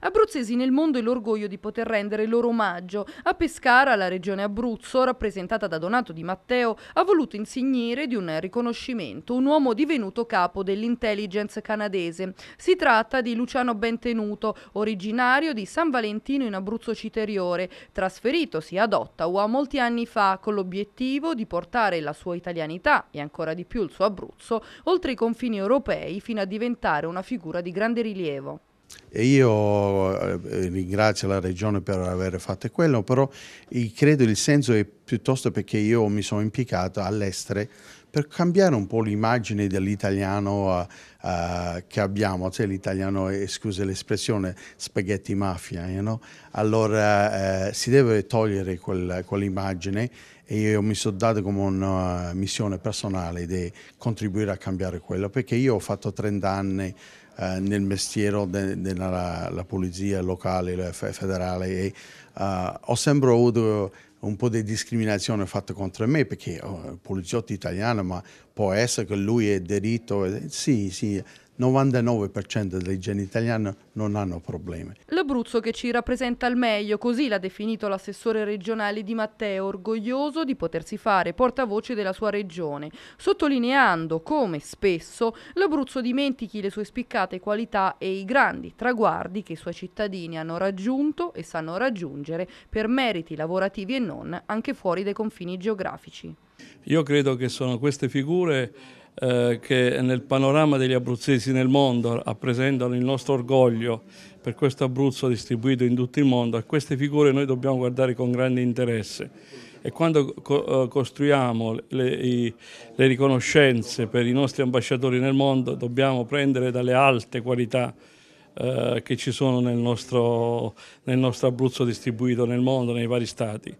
Abruzzesi nel mondo e l'orgoglio di poter rendere loro omaggio. A Pescara la regione Abruzzo, rappresentata da Donato Di Matteo, ha voluto insignire di un riconoscimento un uomo divenuto capo dell'intelligence canadese. Si tratta di Luciano Bentenuto, originario di San Valentino in Abruzzo Citeriore, trasferitosi ad Ottawa molti anni fa con l'obiettivo di portare la sua italianità e ancora di più il suo Abruzzo oltre i confini europei fino a diventare una figura di grande rilievo. E io eh, eh, ringrazio la regione per aver fatto quello, però credo il senso è piuttosto perché io mi sono impiccato all'estero per cambiare un po' l'immagine dell'italiano uh, che abbiamo, cioè l'italiano, eh, scusa l'espressione, spaghetti mafia, you know? allora uh, si deve togliere quel, quell'immagine e io mi sono dato come una missione personale di contribuire a cambiare quello, perché io ho fatto 30 anni uh, nel mestiere della de, polizia locale, federale e ho sempre avuto un po' di discriminazione fatta contro me perché oh, poliziotto italiano, ma può essere che lui è diritto. Eh, sì, sì, 99% dei geni italiani non hanno problemi. L'Abruzzo che ci rappresenta al meglio, così l'ha definito l'assessore regionale Di Matteo, orgoglioso di potersi fare portavoce della sua regione, sottolineando come spesso l'Abruzzo dimentichi le sue spiccate qualità e i grandi traguardi che i suoi cittadini hanno raggiunto e sanno raggiungere per meriti lavorativi e non anche fuori dai confini geografici. Io credo che sono queste figure eh, che nel panorama degli abruzzesi nel mondo rappresentano il nostro orgoglio per questo Abruzzo distribuito in tutto il mondo. A queste figure noi dobbiamo guardare con grande interesse e quando co eh, costruiamo le, i, le riconoscenze per i nostri ambasciatori nel mondo dobbiamo prendere dalle alte qualità eh, che ci sono nel nostro, nel nostro Abruzzo distribuito nel mondo, nei vari stati.